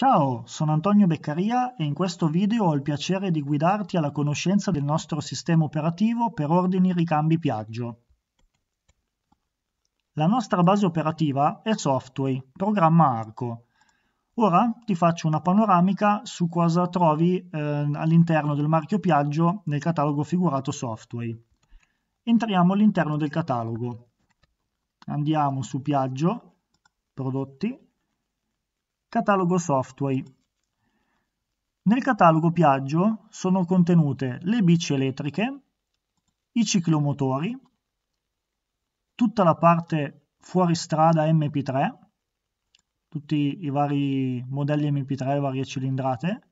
Ciao, sono Antonio Beccaria e in questo video ho il piacere di guidarti alla conoscenza del nostro sistema operativo per ordini ricambi Piaggio. La nostra base operativa è Softway, programma Arco. Ora ti faccio una panoramica su cosa trovi eh, all'interno del marchio Piaggio nel catalogo figurato Softway. Entriamo all'interno del catalogo. Andiamo su Piaggio, prodotti, Catalogo software. Nel catalogo Piaggio sono contenute le bici elettriche, i ciclomotori, tutta la parte fuoristrada MP3, tutti i vari modelli MP3 e varie cilindrate,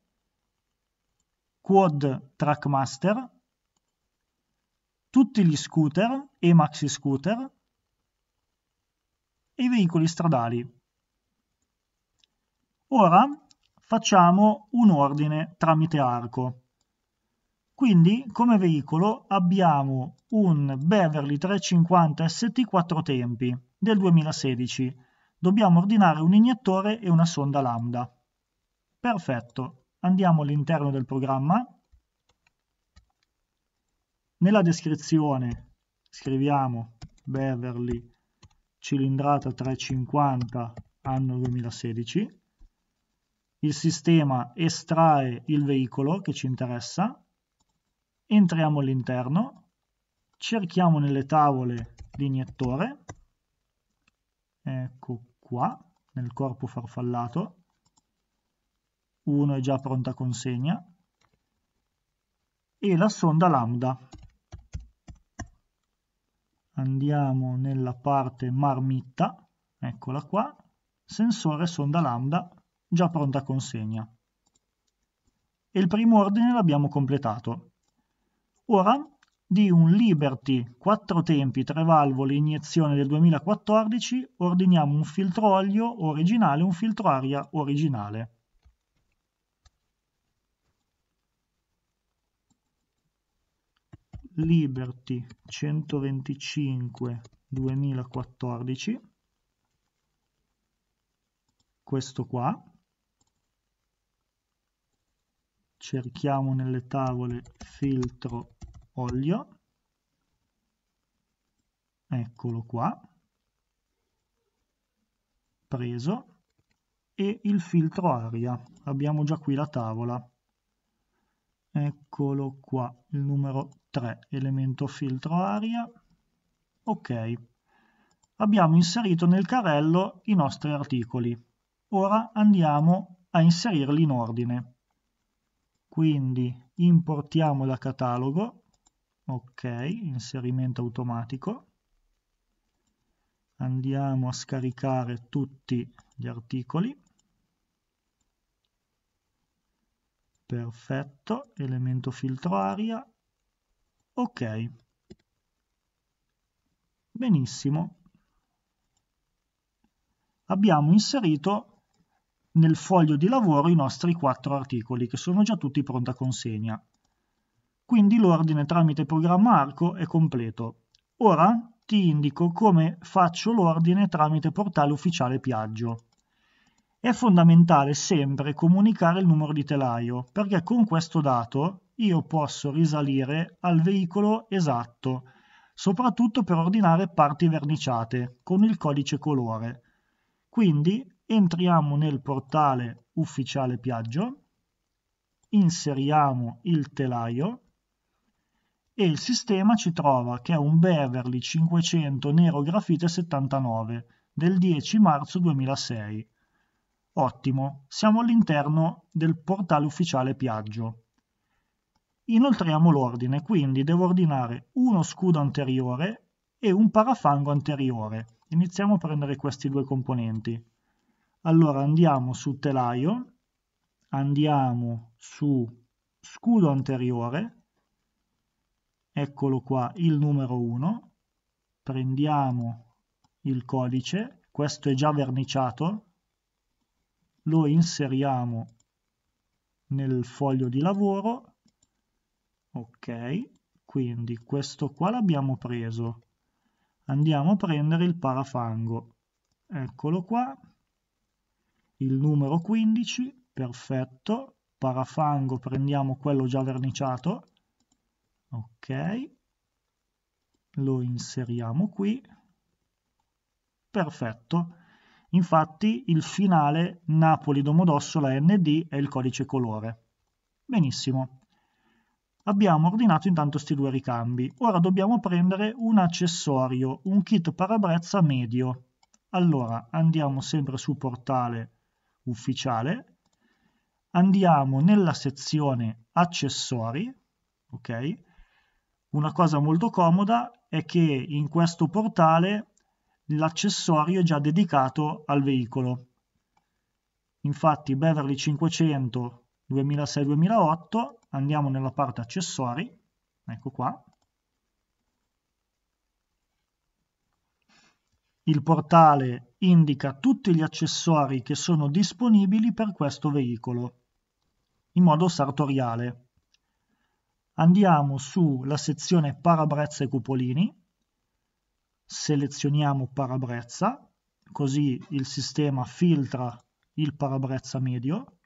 Quad Trackmaster, tutti gli scooter e maxi scooter e i veicoli stradali. Ora facciamo un ordine tramite arco. Quindi come veicolo abbiamo un Beverly 350 ST 4 tempi del 2016. Dobbiamo ordinare un iniettore e una sonda lambda. Perfetto, andiamo all'interno del programma. Nella descrizione scriviamo Beverly cilindrata 350 anno 2016 il sistema estrae il veicolo che ci interessa, entriamo all'interno, cerchiamo nelle tavole l'iniettore, ecco qua, nel corpo farfallato, uno è già pronta consegna, e la sonda lambda. Andiamo nella parte marmitta, eccola qua, sensore sonda lambda già pronta consegna. E il primo ordine l'abbiamo completato. Ora, di un Liberty 4 tempi 3 valvole iniezione del 2014 ordiniamo un filtro olio originale e un filtro aria originale. Liberty 125 2014 questo qua cerchiamo nelle tavole filtro olio, eccolo qua, preso, e il filtro aria, abbiamo già qui la tavola, eccolo qua, il numero 3, elemento filtro aria, ok, abbiamo inserito nel carrello i nostri articoli, ora andiamo a inserirli in ordine quindi importiamo da catalogo, ok, inserimento automatico, andiamo a scaricare tutti gli articoli, perfetto, elemento filtro aria, ok, benissimo, abbiamo inserito nel foglio di lavoro i nostri quattro articoli che sono già tutti pronta consegna. Quindi l'ordine tramite programma Arco è completo. Ora ti indico come faccio l'ordine tramite portale ufficiale Piaggio. È fondamentale sempre comunicare il numero di telaio, perché con questo dato io posso risalire al veicolo esatto, soprattutto per ordinare parti verniciate, con il codice colore. Quindi entriamo nel portale ufficiale Piaggio, inseriamo il telaio e il sistema ci trova che è un Beverly 500 nero grafite 79 del 10 marzo 2006. Ottimo, siamo all'interno del portale ufficiale Piaggio. Inoltriamo l'ordine, quindi devo ordinare uno scudo anteriore e un parafango anteriore. Iniziamo a prendere questi due componenti. Allora andiamo su telaio, andiamo su scudo anteriore, eccolo qua il numero 1, prendiamo il codice, questo è già verniciato, lo inseriamo nel foglio di lavoro, ok, quindi questo qua l'abbiamo preso, andiamo a prendere il parafango, eccolo qua, il numero 15, perfetto, parafango prendiamo quello già verniciato, ok, lo inseriamo qui, perfetto. Infatti il finale Napoli-Domodossola ND è il codice colore. Benissimo. Abbiamo ordinato intanto questi due ricambi. Ora dobbiamo prendere un accessorio, un kit parabrezza medio. Allora andiamo sempre su portale ufficiale, andiamo nella sezione accessori, ok? Una cosa molto comoda è che in questo portale l'accessorio è già dedicato al veicolo. Infatti Beverly 500 2006-2008, andiamo nella parte accessori, ecco qua, Il portale indica tutti gli accessori che sono disponibili per questo veicolo, in modo sartoriale. Andiamo sulla sezione parabrezza e cupolini, selezioniamo parabrezza, così il sistema filtra il parabrezza medio,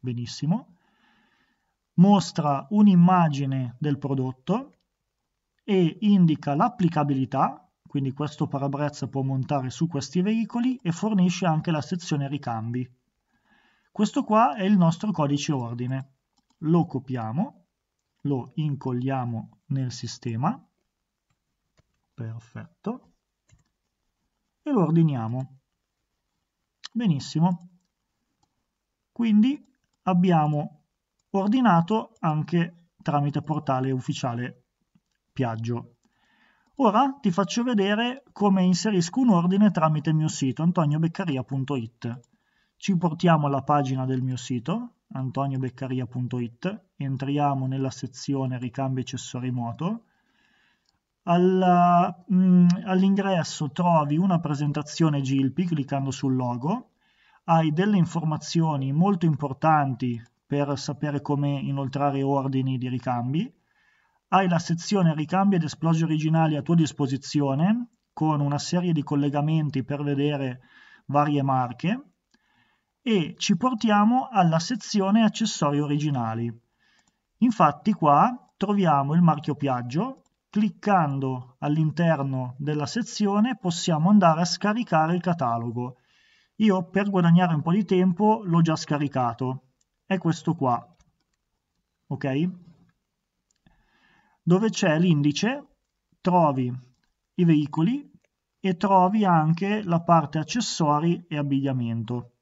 benissimo, mostra un'immagine del prodotto e indica l'applicabilità, quindi questo parabrezza può montare su questi veicoli e fornisce anche la sezione ricambi. Questo qua è il nostro codice ordine. Lo copiamo, lo incolliamo nel sistema, perfetto, e lo ordiniamo. Benissimo. Quindi abbiamo ordinato anche tramite portale ufficiale Piaggio. Ora ti faccio vedere come inserisco un ordine tramite il mio sito antoniobeccaria.it. Ci portiamo alla pagina del mio sito antoniobeccaria.it, entriamo nella sezione ricambi accessori moto, mm, all'ingresso trovi una presentazione GILPI cliccando sul logo, hai delle informazioni molto importanti per sapere come inoltrare ordini di ricambi, hai la sezione ricambi ed esplosi originali a tua disposizione con una serie di collegamenti per vedere varie marche e ci portiamo alla sezione accessori originali. Infatti qua troviamo il marchio Piaggio, cliccando all'interno della sezione possiamo andare a scaricare il catalogo. Io per guadagnare un po' di tempo l'ho già scaricato, è questo qua, ok? dove c'è l'indice trovi i veicoli e trovi anche la parte accessori e abbigliamento.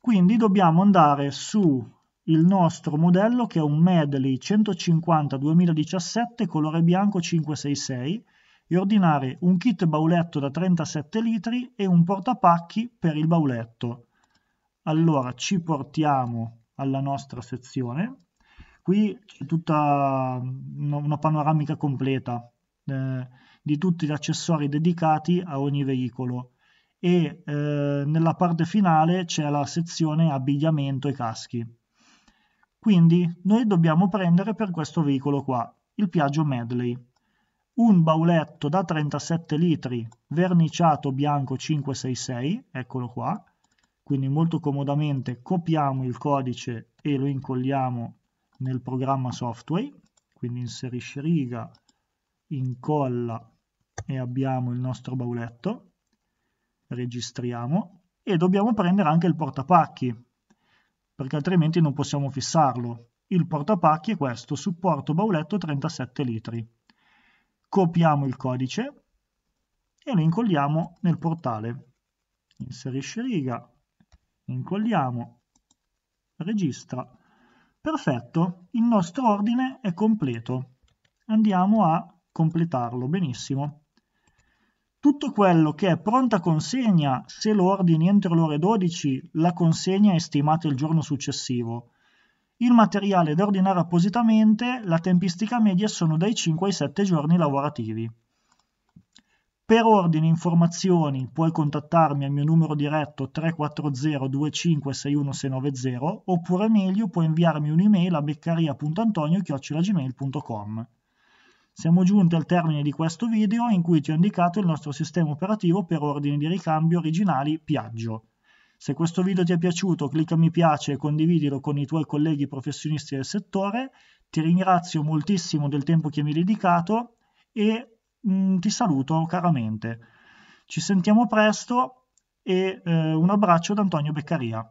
Quindi dobbiamo andare su il nostro modello che è un medley 150 2017 colore bianco 566 e ordinare un kit bauletto da 37 litri e un portapacchi per il bauletto. Allora ci portiamo alla nostra sezione qui c'è tutta una panoramica completa eh, di tutti gli accessori dedicati a ogni veicolo e eh, nella parte finale c'è la sezione abbigliamento e caschi. Quindi noi dobbiamo prendere per questo veicolo qua, il Piaggio Medley, un bauletto da 37 litri verniciato bianco 566, eccolo qua, quindi molto comodamente copiamo il codice e lo incolliamo nel programma software, quindi inserisce riga, incolla e abbiamo il nostro bauletto, registriamo e dobbiamo prendere anche il portapacchi perché altrimenti non possiamo fissarlo. Il portapacchi è questo, supporto bauletto 37 litri. Copiamo il codice e lo incolliamo nel portale. Inserisci riga, incolliamo, registra Perfetto, il nostro ordine è completo. Andiamo a completarlo, benissimo. Tutto quello che è pronta consegna, se lo ordini entro le ore 12, la consegna è stimata il giorno successivo. Il materiale da ordinare appositamente, la tempistica media sono dai 5 ai 7 giorni lavorativi. Per ordini e informazioni puoi contattarmi al mio numero diretto 340 2561690 oppure meglio puoi inviarmi un'email a beccaria.antonio.gmail.com. Siamo giunti al termine di questo video in cui ti ho indicato il nostro sistema operativo per ordini di ricambio originali Piaggio. Se questo video ti è piaciuto clicca mi piace e condividilo con i tuoi colleghi professionisti del settore. Ti ringrazio moltissimo del tempo che mi hai dedicato e Mm, ti saluto caramente. Ci sentiamo presto e eh, un abbraccio da Antonio Beccaria.